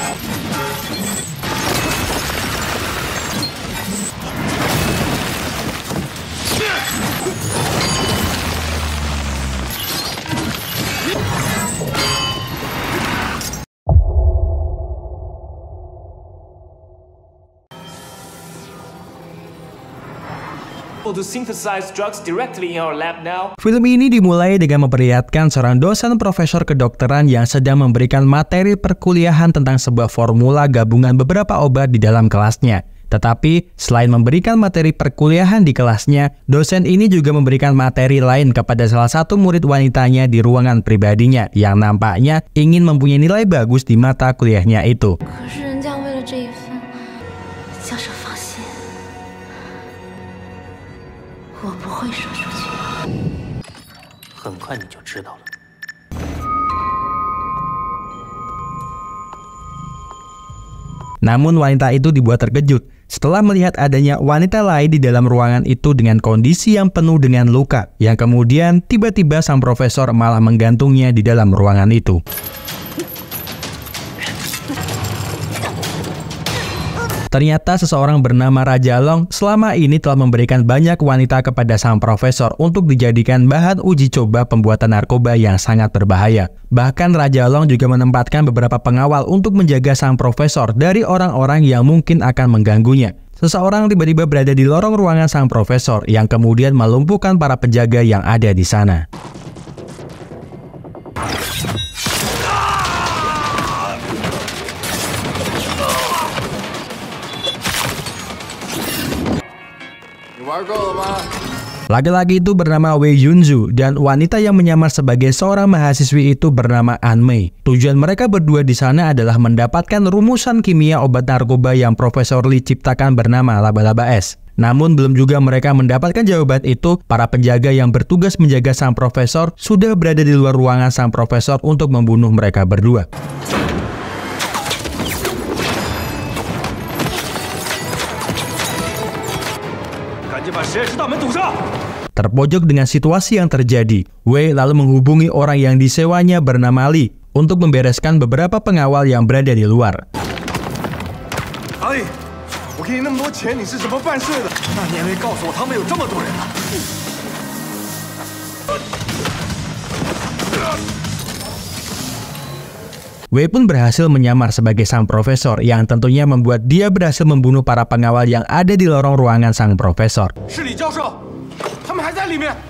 Out. Film ini dimulai dengan memperlihatkan seorang dosen profesor kedokteran yang sedang memberikan materi perkuliahan tentang sebuah formula gabungan beberapa obat di dalam kelasnya. Tetapi, selain memberikan materi perkuliahan di kelasnya, dosen ini juga memberikan materi lain kepada salah satu murid wanitanya di ruangan pribadinya yang nampaknya ingin mempunyai nilai bagus di mata kuliahnya itu. Namun wanita itu dibuat terkejut setelah melihat adanya wanita lain di dalam ruangan itu dengan kondisi yang penuh dengan luka yang kemudian tiba-tiba sang profesor malah menggantungnya di dalam ruangan itu. Ternyata seseorang bernama Raja Long selama ini telah memberikan banyak wanita kepada sang profesor untuk dijadikan bahan uji coba pembuatan narkoba yang sangat berbahaya. Bahkan Raja Long juga menempatkan beberapa pengawal untuk menjaga sang profesor dari orang-orang yang mungkin akan mengganggunya. Seseorang tiba-tiba berada di lorong ruangan sang profesor yang kemudian melumpuhkan para penjaga yang ada di sana. Laki-laki itu bernama Wei Yunzu dan wanita yang menyamar sebagai seorang mahasiswi itu bernama An Mei. Tujuan mereka berdua di sana adalah mendapatkan rumusan kimia obat narkoba yang Profesor Li ciptakan bernama laba-laba S. Namun belum juga mereka mendapatkan jawaban itu, para penjaga yang bertugas menjaga sang profesor sudah berada di luar ruangan sang profesor untuk membunuh mereka berdua. Terpojok dengan situasi yang terjadi, Wei lalu menghubungi orang yang disewanya bernama Li untuk membereskan beberapa pengawal yang berada di luar. Ali, Wei pun berhasil menyamar sebagai sang profesor yang tentunya membuat dia berhasil membunuh para pengawal yang ada di lorong ruangan sang profesor. 是李教授，他们还在里面。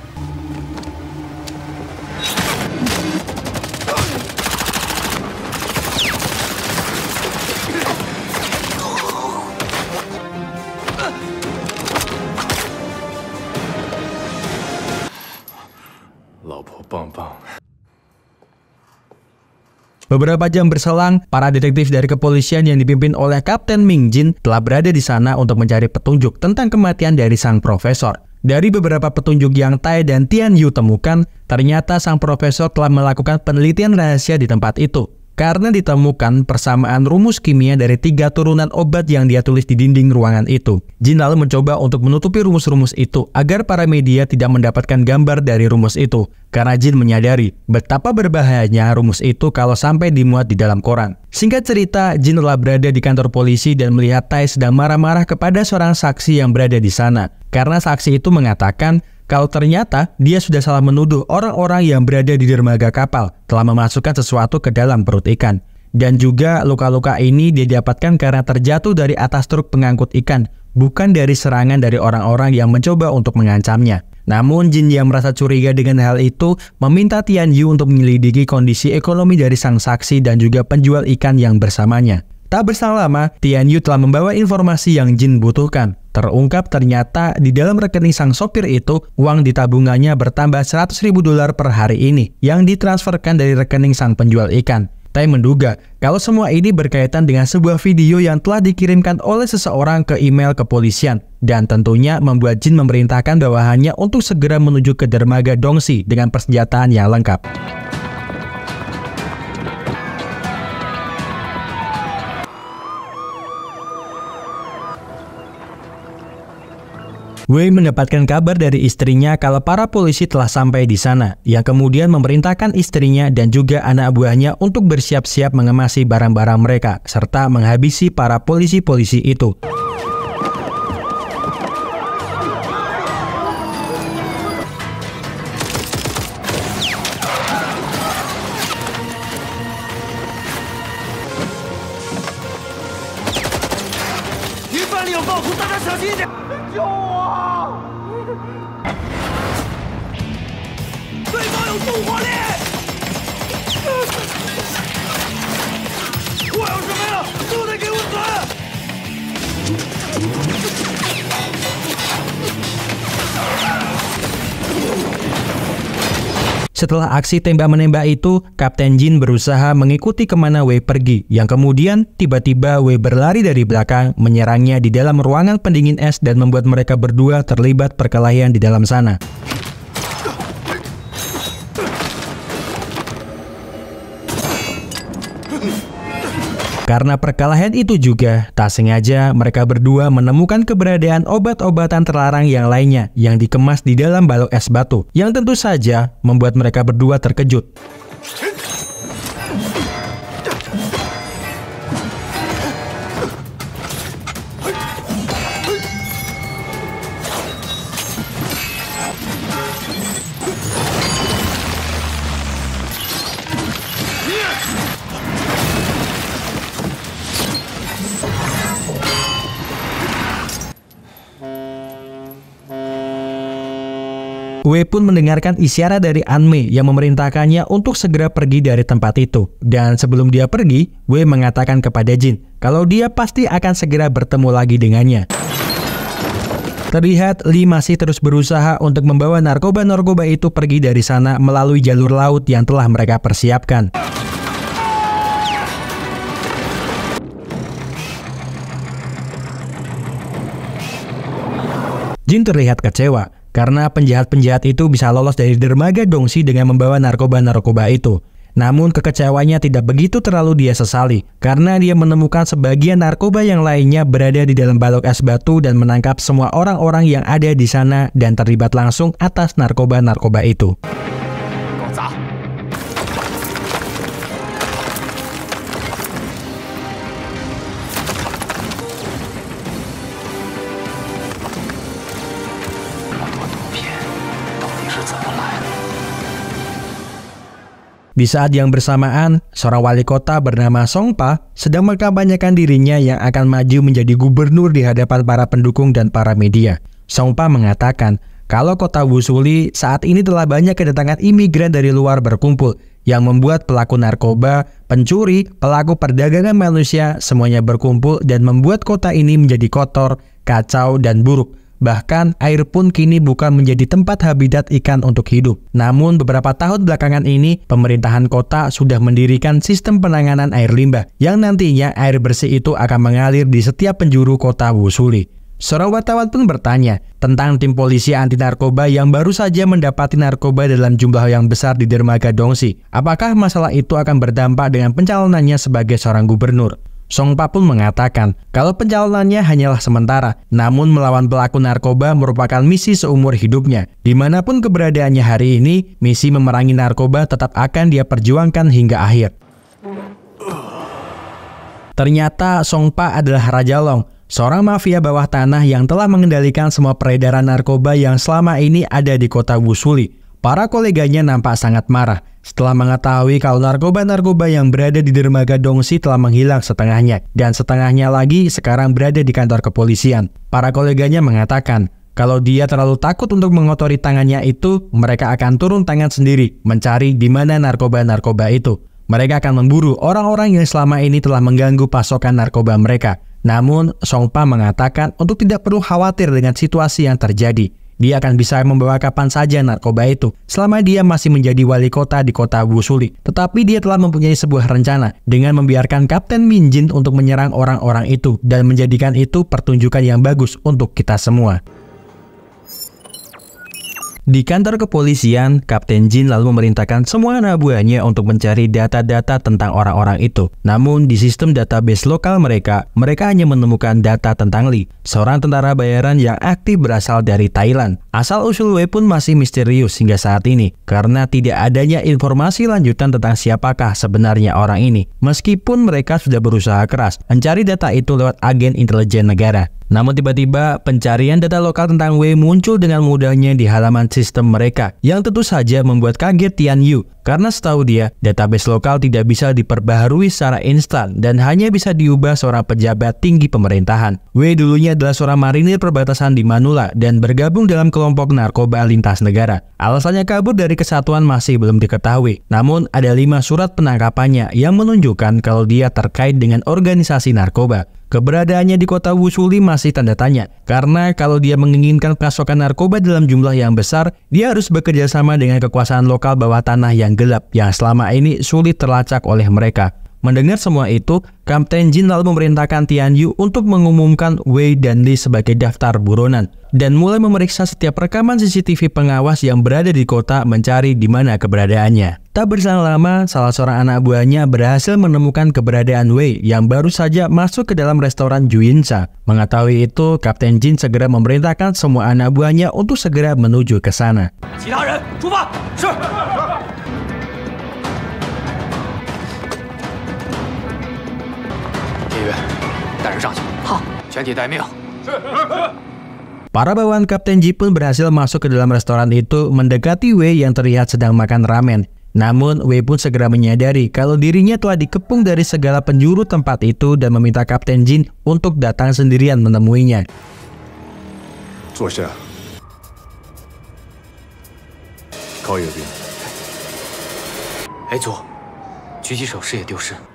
Beberapa jam berselang, para detektif dari kepolisian yang dipimpin oleh Kapten Ming Jin telah berada di sana untuk mencari petunjuk tentang kematian dari sang profesor. Dari beberapa petunjuk yang Tai dan Tian Yu temukan, ternyata sang profesor telah melakukan penelitian rahasia di tempat itu karena ditemukan persamaan rumus kimia dari tiga turunan obat yang dia tulis di dinding ruangan itu. Jinal mencoba untuk menutupi rumus-rumus itu agar para media tidak mendapatkan gambar dari rumus itu, karena Jin menyadari betapa berbahayanya rumus itu kalau sampai dimuat di dalam koran. Singkat cerita, Jin telah berada di kantor polisi dan melihat Tai sedang marah-marah kepada seorang saksi yang berada di sana. Karena saksi itu mengatakan kalau ternyata dia sudah salah menuduh orang-orang yang berada di dermaga kapal telah memasukkan sesuatu ke dalam perut ikan. Dan juga luka-luka ini dia dapatkan karena terjatuh dari atas truk pengangkut ikan, bukan dari serangan dari orang-orang yang mencoba untuk mengancamnya. Namun Jin yang merasa curiga dengan hal itu meminta Tian Yu untuk menyelidiki kondisi ekonomi dari sang saksi dan juga penjual ikan yang bersamanya. Tak bersalah lama, Tian Yu telah membawa informasi yang Jin butuhkan. Terungkap ternyata di dalam rekening sang sopir itu, uang di tabungannya bertambah 100 ribu dolar per hari ini yang ditransferkan dari rekening sang penjual ikan. Tai menduga kalau semua ini berkaitan dengan sebuah video yang telah dikirimkan oleh seseorang ke email kepolisian dan tentunya membuat Jin memerintahkan bawahannya untuk segera menuju ke dermaga Dongsi dengan persenjataan yang lengkap. Wei mendapatkan kabar dari istrinya kalau para polisi telah sampai di sana, yang kemudian memerintahkan istrinya dan juga anak buahnya untuk bersiap-siap mengemasi barang-barang mereka, serta menghabisi para polisi-polisi itu. Setelah aksi tembak-menembak itu, Kapten Jin berusaha mengikuti kemana Wei pergi, yang kemudian tiba-tiba Wei berlari dari belakang, menyerangnya di dalam ruangan pendingin es dan membuat mereka berdua terlibat perkelahian di dalam sana. Karena perkelahian itu juga, tak sengaja mereka berdua menemukan keberadaan obat-obatan terlarang yang lainnya yang dikemas di dalam balok es batu, yang tentu saja membuat mereka berdua terkejut. Yeah! Wei pun mendengarkan isyarat dari Anme yang memerintahkannya untuk segera pergi dari tempat itu. Dan sebelum dia pergi, Wei mengatakan kepada Jin kalau dia pasti akan segera bertemu lagi dengannya. Terlihat Lee masih terus berusaha untuk membawa narkoba-narkoba itu pergi dari sana melalui jalur laut yang telah mereka persiapkan. Jin terlihat kecewa karena penjahat-penjahat itu bisa lolos dari dermaga Dongsi dengan membawa narkoba-narkoba itu. Namun kekecewaannya tidak begitu terlalu dia sesali karena dia menemukan sebagian narkoba yang lainnya berada di dalam balok es batu dan menangkap semua orang-orang yang ada di sana dan terlibat langsung atas narkoba-narkoba itu. Di saat yang bersamaan, seorang wali kota bernama Songpa sedang mengkampanyekan dirinya yang akan maju menjadi gubernur di hadapan para pendukung dan para media. Songpa mengatakan kalau kota Wusuli saat ini telah banyak kedatangan imigran dari luar berkumpul yang membuat pelaku narkoba, pencuri, pelaku perdagangan manusia semuanya berkumpul dan membuat kota ini menjadi kotor, kacau, dan buruk. Bahkan, air pun kini bukan menjadi tempat habitat ikan untuk hidup. Namun, beberapa tahun belakangan ini, pemerintahan kota sudah mendirikan sistem penanganan air limbah, yang nantinya air bersih itu akan mengalir di setiap penjuru kota Wusuli. Seorang wartawan pun bertanya tentang tim polisi anti narkoba yang baru saja mendapati narkoba dalam jumlah yang besar di dermaga Dongsi. Apakah masalah itu akan berdampak dengan pencalonannya sebagai seorang gubernur? Songpa pun mengatakan kalau pencalonannya hanyalah sementara, namun melawan pelaku narkoba merupakan misi seumur hidupnya. Dimanapun keberadaannya hari ini, misi memerangi narkoba tetap akan dia perjuangkan hingga akhir. Ternyata Songpa adalah Raja Long, seorang mafia bawah tanah yang telah mengendalikan semua peredaran narkoba yang selama ini ada di kota Wusuli. Para koleganya nampak sangat marah setelah mengetahui kalau narkoba-narkoba yang berada di dermaga Dongsi telah menghilang setengahnya dan setengahnya lagi sekarang berada di kantor kepolisian. Para koleganya mengatakan kalau dia terlalu takut untuk mengotori tangannya itu, mereka akan turun tangan sendiri mencari di mana narkoba-narkoba itu. Mereka akan memburu orang-orang yang selama ini telah mengganggu pasokan narkoba mereka. Namun, Songpa mengatakan untuk tidak perlu khawatir dengan situasi yang terjadi. Dia akan bisa membawa kapan saja narkoba itu, selama dia masih menjadi wali kota di kota Busuli. Tetapi dia telah mempunyai sebuah rencana dengan membiarkan Kapten Min Jin untuk menyerang orang-orang itu dan menjadikan itu pertunjukan yang bagus untuk kita semua. Di kantor kepolisian, Kapten Jin lalu memerintahkan semua anak-buahnya untuk mencari data-data tentang orang-orang itu. Namun, di sistem database lokal mereka, mereka hanya menemukan data tentang Lee, seorang tentara bayaran yang aktif berasal dari Thailand. Asal-usul Wei pun masih misterius hingga saat ini, karena tidak adanya informasi lanjutan tentang siapakah sebenarnya orang ini. Meskipun mereka sudah berusaha keras mencari data itu lewat agen intelijen negara. Namun tiba-tiba pencarian data lokal tentang Wei muncul dengan mudahnya di halaman sistem mereka yang tentu saja membuat kaget Tian Yu. Karena setahu dia, database lokal tidak bisa diperbaharui secara instan dan hanya bisa diubah seorang pejabat tinggi pemerintahan. W dulunya adalah seorang marinir perbatasan di Manula dan bergabung dalam kelompok narkoba lintas negara. Alasannya kabur dari kesatuan masih belum diketahui. Namun, ada lima surat penangkapannya yang menunjukkan kalau dia terkait dengan organisasi narkoba. Keberadaannya di kota Wusuli masih tanda tanya, karena kalau dia menginginkan pasokan narkoba dalam jumlah yang besar, dia harus bekerja sama dengan kekuasaan lokal bawah tanah yang gelap yang selama ini sulit terlacak oleh mereka. Mendengar semua itu, Kapten Jin lalu memerintahkan Tian Yu untuk mengumumkan Wei dan Li sebagai daftar buronan dan mulai memeriksa setiap rekaman CCTV pengawas yang berada di kota mencari di mana keberadaannya. Tak berselang lama, salah seorang anak buahnya berhasil menemukan keberadaan Wei yang baru saja masuk ke dalam restoran Juinsa. Mengetahui itu, Kapten Jin segera memerintahkan semua anak buahnya untuk segera menuju ke sana. Para bawahan Kapten Ji pun berhasil masuk ke dalam restoran itu mendekati Wei yang terlihat sedang makan ramen. Namun, Wei pun segera menyadari kalau dirinya telah dikepung dari segala penjuru tempat itu dan meminta Kapten Jin untuk datang sendirian menemuinya.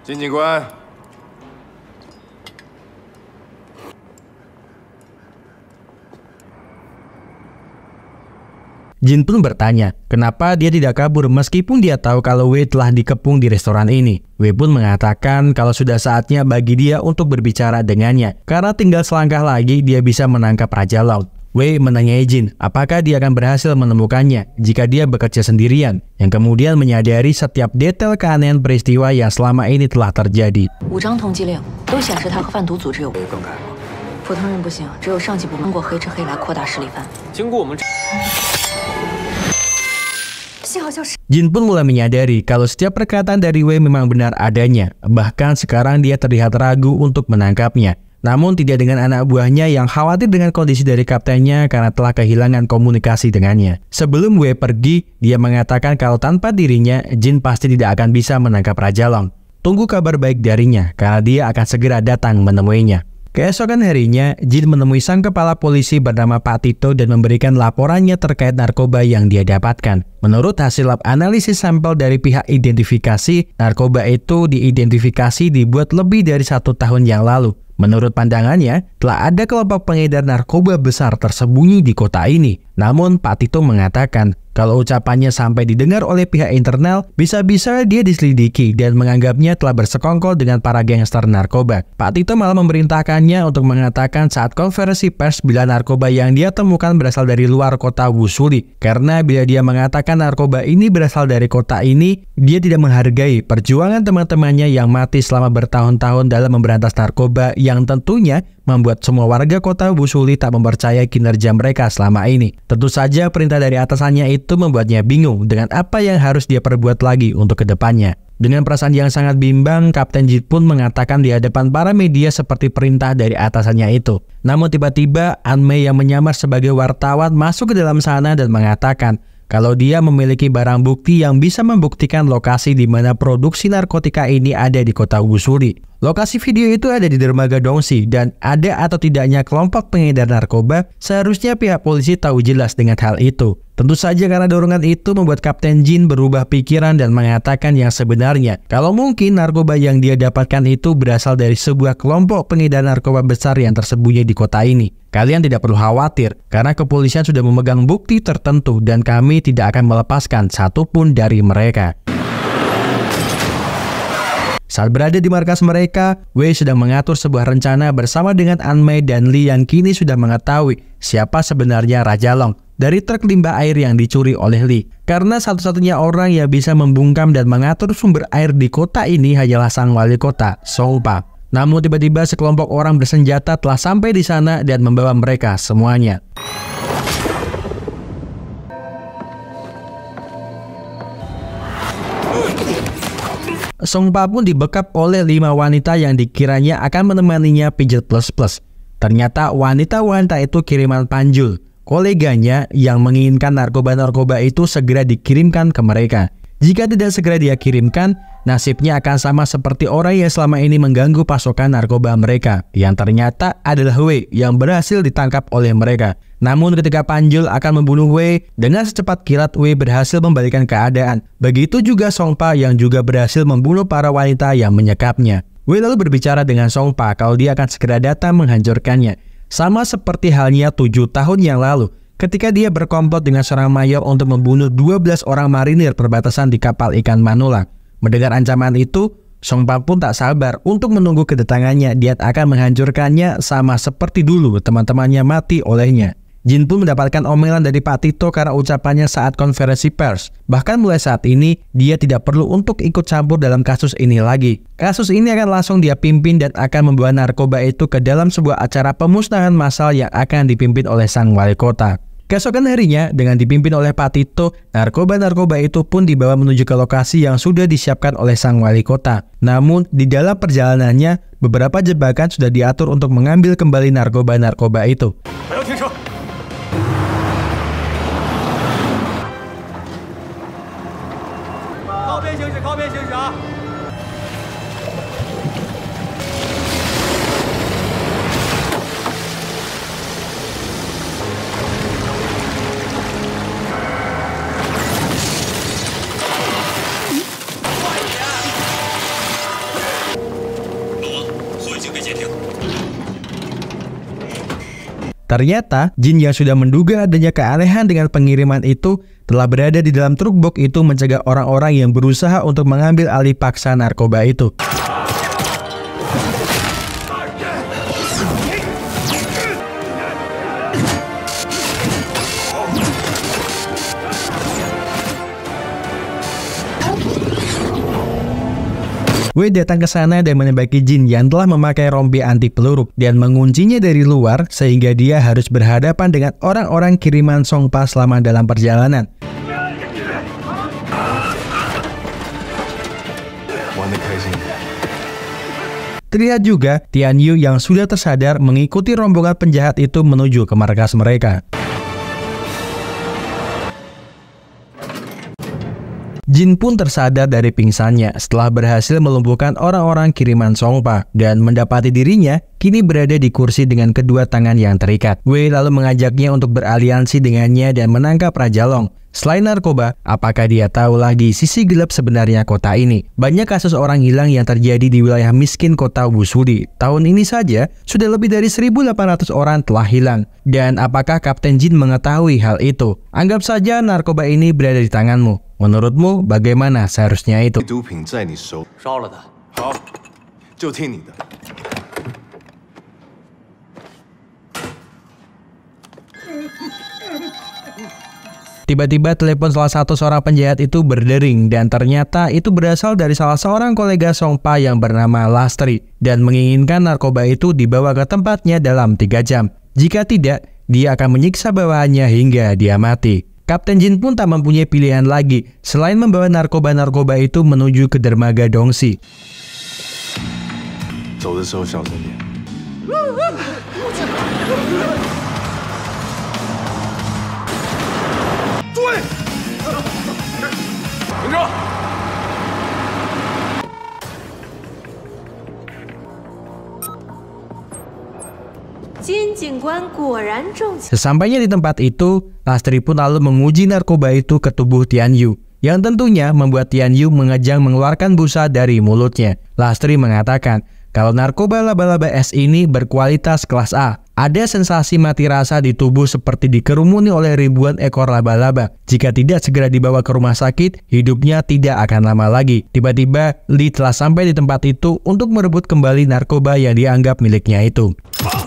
Jin. Jin pun bertanya, kenapa dia tidak kabur meskipun dia tahu kalau Wei telah dikepung di restoran ini. Wei pun mengatakan kalau sudah saatnya bagi dia untuk berbicara dengannya, karena tinggal selangkah lagi dia bisa menangkap Raja Laut. Wei menanyai Jin, apakah dia akan berhasil menemukannya jika dia bekerja sendirian, yang kemudian menyadari setiap detail keanehan peristiwa yang selama ini telah terjadi. Jin pun mulai menyadari kalau setiap perkataan dari Wei memang benar adanya. Bahkan sekarang dia terlihat ragu untuk menangkapnya. Namun tidak dengan anak buahnya yang khawatir dengan kondisi dari kaptennya karena telah kehilangan komunikasi dengannya. Sebelum Wei pergi, dia mengatakan kalau tanpa dirinya, Jin pasti tidak akan bisa menangkap Raja Long. Tunggu kabar baik darinya karena dia akan segera datang menemuinya. Keesokan harinya, Jin menemui sang kepala polisi bernama Pak Tito dan memberikan laporannya terkait narkoba yang dia dapatkan. Menurut hasil lab analisis sampel dari pihak identifikasi, narkoba itu diidentifikasi dibuat lebih dari satu tahun yang lalu. Menurut pandangannya, telah ada kelompok pengedar narkoba besar tersembunyi di kota ini. Namun, Pak Tito mengatakan kalau ucapannya sampai didengar oleh pihak internal, bisa-bisa dia diselidiki dan menganggapnya telah bersekongkol dengan para gangster narkoba. Pak Tito malah memerintahkannya untuk mengatakan saat konferensi pers bila narkoba yang dia temukan berasal dari luar kota Wusuli. Karena bila dia mengatakan narkoba ini berasal dari kota ini, dia tidak menghargai perjuangan teman-temannya yang mati selama bertahun-tahun dalam memberantas narkoba yang tentunya membuat semua warga kota Busuli tak mempercayai kinerja mereka selama ini. Tentu saja perintah dari atasannya itu membuatnya bingung dengan apa yang harus dia perbuat lagi untuk kedepannya. Dengan perasaan yang sangat bimbang, Kapten Jit pun mengatakan di hadapan para media seperti perintah dari atasannya itu. Namun tiba-tiba, Anmei yang menyamar sebagai wartawan masuk ke dalam sana dan mengatakan kalau dia memiliki barang bukti yang bisa membuktikan lokasi di mana produksi narkotika ini ada di kota Wusuri. Lokasi video itu ada di dermaga Dongsi dan ada atau tidaknya kelompok pengedar narkoba, seharusnya pihak polisi tahu jelas dengan hal itu. Tentu saja karena dorongan itu membuat Kapten Jin berubah pikiran dan mengatakan yang sebenarnya. Kalau mungkin narkoba yang dia dapatkan itu berasal dari sebuah kelompok pengedar narkoba besar yang tersembunyi di kota ini. Kalian tidak perlu khawatir karena kepolisian sudah memegang bukti tertentu dan kami tidak akan melepaskan satupun dari mereka. Saat berada di markas mereka, Wei sedang mengatur sebuah rencana bersama dengan An Mei dan Li yang kini sudah mengetahui siapa sebenarnya Raja Long dari truk limbah air yang dicuri oleh Li. Karena satu-satunya orang yang bisa membungkam dan mengatur sumber air di kota ini hanyalah sang wali kota, Song Pa. Namun tiba-tiba sekelompok orang bersenjata telah sampai di sana dan membawa mereka semuanya. Songpa pun dibekap oleh lima wanita yang dikiranya akan menemaninya pijat plus-plus. Ternyata wanita-wanita itu kiriman Panjul, koleganya yang menginginkan narkoba-narkoba itu segera dikirimkan ke mereka. Jika tidak segera dia kirimkan, nasibnya akan sama seperti orang yang selama ini mengganggu pasokan narkoba mereka, yang ternyata adalah Wei yang berhasil ditangkap oleh mereka. Namun ketika Panjul akan membunuh Wei dengan secepat kilat Wei berhasil membalikan keadaan. Begitu juga Songpa yang juga berhasil membunuh para wanita yang menyekapnya. Wei lalu berbicara dengan Songpa kalau dia akan segera datang menghancurkannya. Sama seperti halnya tujuh tahun yang lalu, ketika dia berkomplot dengan seorang mayor untuk membunuh 12 orang marinir perbatasan di kapal ikan Manulang, Mendengar ancaman itu, Song Pan pun tak sabar untuk menunggu kedatangannya. Dia akan menghancurkannya sama seperti dulu teman-temannya mati olehnya. Jin pun mendapatkan omelan dari Pak Tito karena ucapannya saat konferensi pers. Bahkan mulai saat ini, dia tidak perlu untuk ikut campur dalam kasus ini lagi. Kasus ini akan langsung dia pimpin dan akan membawa narkoba itu ke dalam sebuah acara pemusnahan massal yang akan dipimpin oleh sang wali kota. Keesokan harinya, dengan dipimpin oleh Pak Tito, narkoba-narkoba itu pun dibawa menuju ke lokasi yang sudah disiapkan oleh sang wali kota. Namun, di dalam perjalanannya, beberapa jebakan sudah diatur untuk mengambil kembali narkoba-narkoba itu. Ayo, Ternyata, jin yang sudah menduga adanya keanehan dengan pengiriman itu telah berada di dalam truk box itu mencegah orang-orang yang berusaha untuk mengambil alih paksa narkoba itu. Wei datang ke sana dan menembaki Jin yang telah memakai rompi anti peluru dan menguncinya dari luar sehingga dia harus berhadapan dengan orang-orang kiriman Songpa selama dalam perjalanan. Terlihat juga Tian Yu yang sudah tersadar mengikuti rombongan penjahat itu menuju ke markas mereka. Jin pun tersadar dari pingsannya setelah berhasil melumpuhkan orang-orang kiriman Songpa dan mendapati dirinya kini berada di kursi dengan kedua tangan yang terikat. Wei lalu mengajaknya untuk beraliansi dengannya dan menangkap Raja Long. Selain narkoba, apakah dia tahu lagi sisi gelap sebenarnya kota ini? Banyak kasus orang hilang yang terjadi di wilayah miskin kota Busudi. Tahun ini saja, sudah lebih dari 1.800 orang telah hilang. Dan apakah Kapten Jin mengetahui hal itu? Anggap saja narkoba ini berada di tanganmu. Menurutmu bagaimana seharusnya itu? Tiba-tiba telepon salah satu seorang penjahat itu berdering dan ternyata itu berasal dari salah seorang kolega Songpa yang bernama Lastri dan menginginkan narkoba itu dibawa ke tempatnya dalam 3 jam. Jika tidak, dia akan menyiksa bawahannya hingga dia mati. Kapten Jin pun tak mempunyai pilihan lagi selain membawa narkoba-narkoba itu menuju ke dermaga Dongsi. Sesampainya di tempat itu, Lastri pun lalu menguji narkoba itu ke tubuh Tian Yu yang tentunya membuat Tian Yu mengejang mengeluarkan busa dari mulutnya. Lastri mengatakan, kalau narkoba laba-laba es ini berkualitas kelas A, ada sensasi mati rasa di tubuh seperti dikerumuni oleh ribuan ekor laba-laba. Jika tidak segera dibawa ke rumah sakit, hidupnya tidak akan lama lagi. Tiba-tiba, Lee telah sampai di tempat itu untuk merebut kembali narkoba yang dianggap miliknya itu. Ah.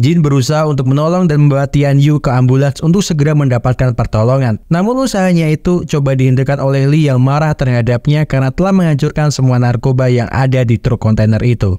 Jin berusaha untuk menolong dan membawa Tian Yu ke ambulans untuk segera mendapatkan pertolongan. Namun usahanya itu coba dihindarkan oleh Li yang marah terhadapnya karena telah menghancurkan semua narkoba yang ada di truk kontainer itu.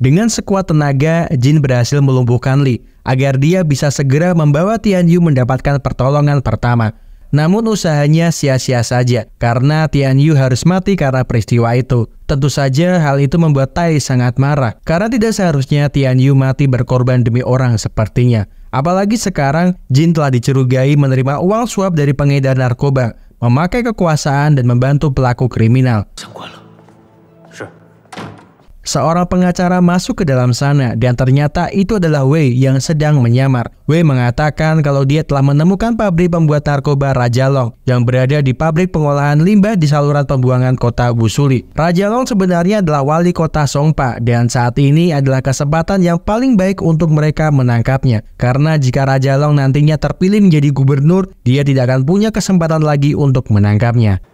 Dengan sekuat tenaga, Jin berhasil melumpuhkan Li agar dia bisa segera membawa Tian Yu mendapatkan pertolongan pertama. Namun usahanya sia-sia saja karena Tian Yu harus mati karena peristiwa itu. Tentu saja hal itu membuat Tai sangat marah karena tidak seharusnya Tian Yu mati berkorban demi orang sepertinya. Apalagi sekarang Jin telah dicurigai menerima uang suap dari pengedar narkoba, memakai kekuasaan dan membantu pelaku kriminal. Seorang pengacara masuk ke dalam sana dan ternyata itu adalah Wei yang sedang menyamar. Wei mengatakan kalau dia telah menemukan pabrik pembuat narkoba Raja Long yang berada di pabrik pengolahan limbah di saluran pembuangan kota Busuli. Long sebenarnya adalah wali kota Songpa dan saat ini adalah kesempatan yang paling baik untuk mereka menangkapnya. Karena jika Raja Long nantinya terpilih menjadi gubernur, dia tidak akan punya kesempatan lagi untuk menangkapnya.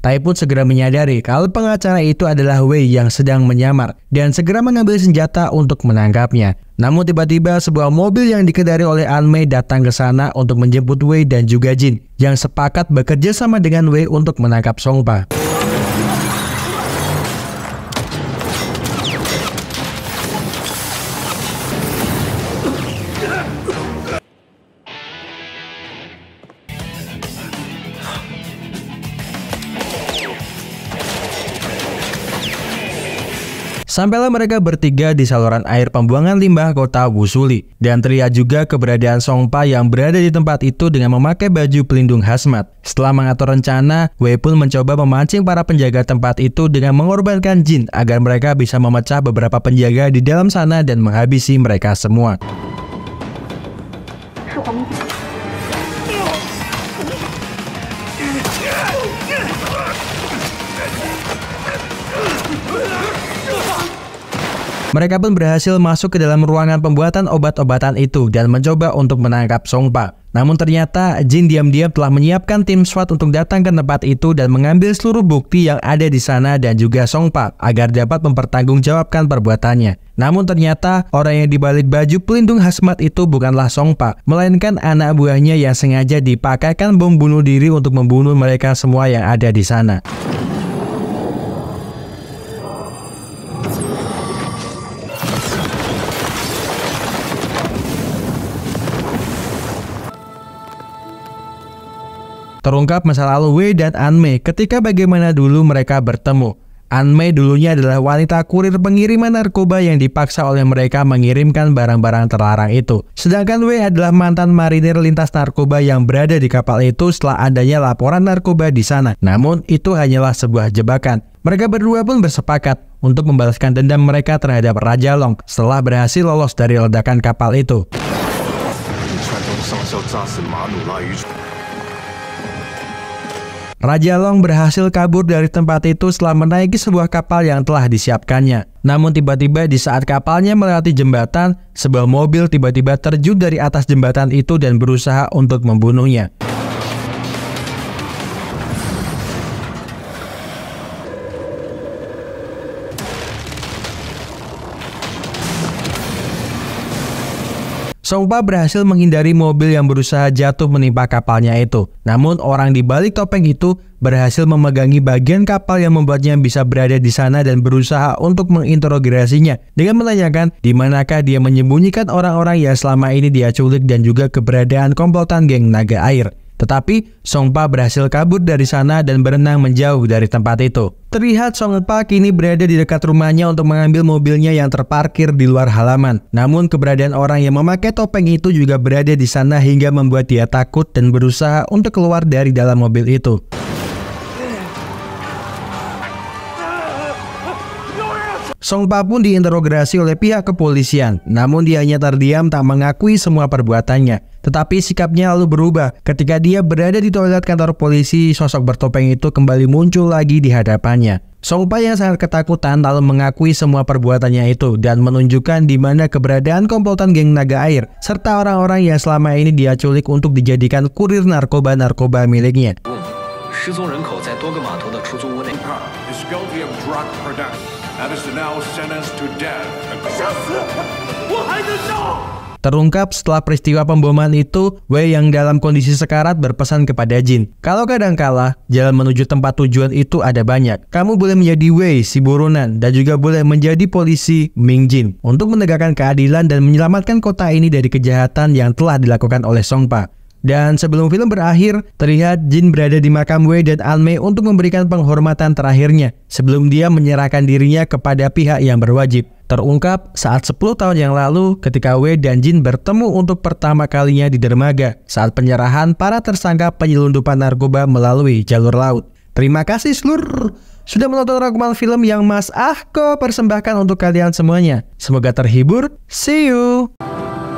Tai pun segera menyadari kalau pengacara itu adalah Wei yang sedang menyamar dan segera mengambil senjata untuk menangkapnya. Namun tiba-tiba sebuah mobil yang dikendari oleh An Mei datang ke sana untuk menjemput Wei dan juga Jin yang sepakat bekerja sama dengan Wei untuk menangkap Songpa. Sampailah mereka bertiga di saluran air pembuangan limbah kota Wusuli. Dan terlihat juga keberadaan Songpa yang berada di tempat itu dengan memakai baju pelindung hazmat. Setelah mengatur rencana, Wei pun mencoba memancing para penjaga tempat itu dengan mengorbankan jin agar mereka bisa memecah beberapa penjaga di dalam sana dan menghabisi mereka semua. Mereka pun berhasil masuk ke dalam ruangan pembuatan obat-obatan itu dan mencoba untuk menangkap Song Pak. Namun ternyata Jin diam-diam telah menyiapkan tim SWAT untuk datang ke tempat itu dan mengambil seluruh bukti yang ada di sana dan juga Song Pak agar dapat mempertanggungjawabkan perbuatannya. Namun ternyata orang yang dibalik baju pelindung hasmat itu bukanlah Song Pak, melainkan anak buahnya yang sengaja dipakaikan bom bunuh diri untuk membunuh mereka semua yang ada di sana. Terungkap masa lalu Wei dan An Mei ketika bagaimana dulu mereka bertemu. An Mei dulunya adalah wanita kurir pengiriman narkoba yang dipaksa oleh mereka mengirimkan barang-barang terlarang itu. Sedangkan Wei adalah mantan marinir lintas narkoba yang berada di kapal itu setelah adanya laporan narkoba di sana. Namun, itu hanyalah sebuah jebakan. Mereka berdua pun bersepakat untuk membalaskan dendam mereka terhadap Raja Long setelah berhasil lolos dari ledakan kapal itu. Raja Long berhasil kabur dari tempat itu setelah menaiki sebuah kapal yang telah disiapkannya. Namun tiba-tiba di saat kapalnya melewati jembatan, sebuah mobil tiba-tiba terjun dari atas jembatan itu dan berusaha untuk membunuhnya. Songpa berhasil menghindari mobil yang berusaha jatuh menimpa kapalnya itu. Namun orang di balik topeng itu berhasil memegangi bagian kapal yang membuatnya bisa berada di sana dan berusaha untuk menginterogasinya dengan menanyakan di manakah dia menyembunyikan orang-orang yang selama ini dia culik dan juga keberadaan komplotan geng naga air. Tetapi, Songpa berhasil kabur dari sana dan berenang menjauh dari tempat itu. Terlihat Songpa kini berada di dekat rumahnya untuk mengambil mobilnya yang terparkir di luar halaman. Namun keberadaan orang yang memakai topeng itu juga berada di sana hingga membuat dia takut dan berusaha untuk keluar dari dalam mobil itu. Songpa pun diinterogasi oleh pihak kepolisian, namun dia hanya terdiam tak mengakui semua perbuatannya. Tetapi sikapnya lalu berubah. Ketika dia berada di toilet kantor polisi, sosok bertopeng itu kembali muncul lagi di hadapannya. Songpa yang sangat ketakutan lalu mengakui semua perbuatannya itu dan menunjukkan di mana keberadaan komplotan geng naga air serta orang-orang yang selama ini dia culik untuk dijadikan kurir narkoba-narkoba miliknya. Hmm. Terungkap setelah peristiwa pemboman itu, Wei yang dalam kondisi sekarat berpesan kepada Jin. Kalau kadang kadangkala, jalan menuju tempat tujuan itu ada banyak. Kamu boleh menjadi Wei, si burunan, dan juga boleh menjadi polisi Ming Jin untuk menegakkan keadilan dan menyelamatkan kota ini dari kejahatan yang telah dilakukan oleh Song Pa. Dan sebelum film berakhir, terlihat Jin berada di makam Wei dan Mei untuk memberikan penghormatan terakhirnya sebelum dia menyerahkan dirinya kepada pihak yang berwajib terungkap saat 10 tahun yang lalu ketika W dan Jin bertemu untuk pertama kalinya di dermaga saat penyerahan para tersangka penyelundupan narkoba melalui jalur laut. Terima kasih seluruh sudah menonton rangkuman film yang Mas Ahko persembahkan untuk kalian semuanya. Semoga terhibur. See you.